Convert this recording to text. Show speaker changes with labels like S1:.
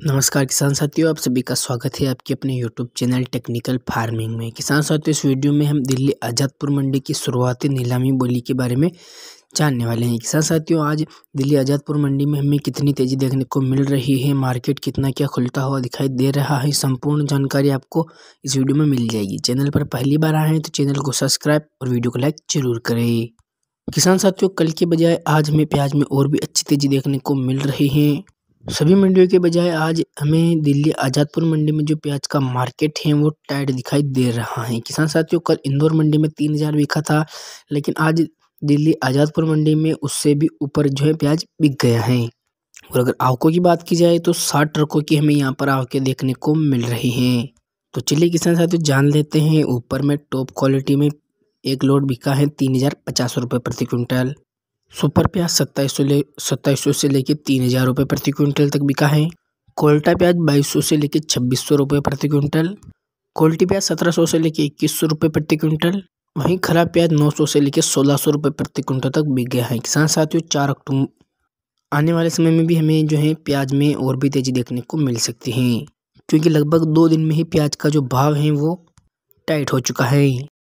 S1: नमस्कार किसान साथियों आप सभी का स्वागत है आपके अपने यूट्यूब चैनल टेक्निकल फार्मिंग में किसान साथियों इस वीडियो में हम दिल्ली आज़ादपुर मंडी की शुरुआती नीलामी बोली के बारे में जानने वाले हैं किसान साथियों आज दिल्ली आज़ादपुर मंडी में हमें कितनी तेज़ी देखने को मिल रही है मार्केट कितना क्या खुलता हुआ दिखाई दे रहा है संपूर्ण जानकारी आपको इस वीडियो में मिल जाएगी चैनल पर पहली बार आए हैं तो चैनल को सब्सक्राइब और वीडियो को लाइक जरूर करें किसान साथियों कल के बजाय आज हमें प्याज में और भी अच्छी तेज़ी देखने को मिल रही है सभी मंडियों के बजाय आज हमें दिल्ली आजादपुर मंडी में जो प्याज का मार्केट है वो टाइट दिखाई दे रहा है किसान साथियों कल इंदौर मंडी में तीन हज़ार बिका था लेकिन आज दिल्ली आजादपुर मंडी में उससे भी ऊपर जो है प्याज बिक गया है और अगर आवकों की बात की जाए तो साठ ट्रकों की हमें यहाँ पर आवके देखने को मिल रही हैं तो चलिए किसान साथियों जान लेते हैं ऊपर में टॉप क्वालिटी में एक लोड बिका है तीन हज़ार पचास रुपये प्रति क्विंटल सुपर प्याज सत्ताईस सौ ले सत्ताईस सौ से लेकर तीन हज़ार रुपये प्रति क्विंटल तक बिका है कोल्टा प्याज बाईस सौ से लेकर छब्बीस सौ रुपये प्रति क्विंटल कोल्टी प्याज सत्रह सौ से लेकर इक्कीस सौ रुपये प्रति क्विंटल वहीं खराब प्याज नौ सौ से लेकर सोलह सौ रुपये प्रति क्विंटल तक बिक गया है किसान साथियों चार अक्टूबर आने वाले समय में भी हमें जो है प्याज में और भी तेज़ी देखने को मिल सकती है क्योंकि लगभग दो दिन में ही प्याज का जो भाव है वो टाइट हो चुका है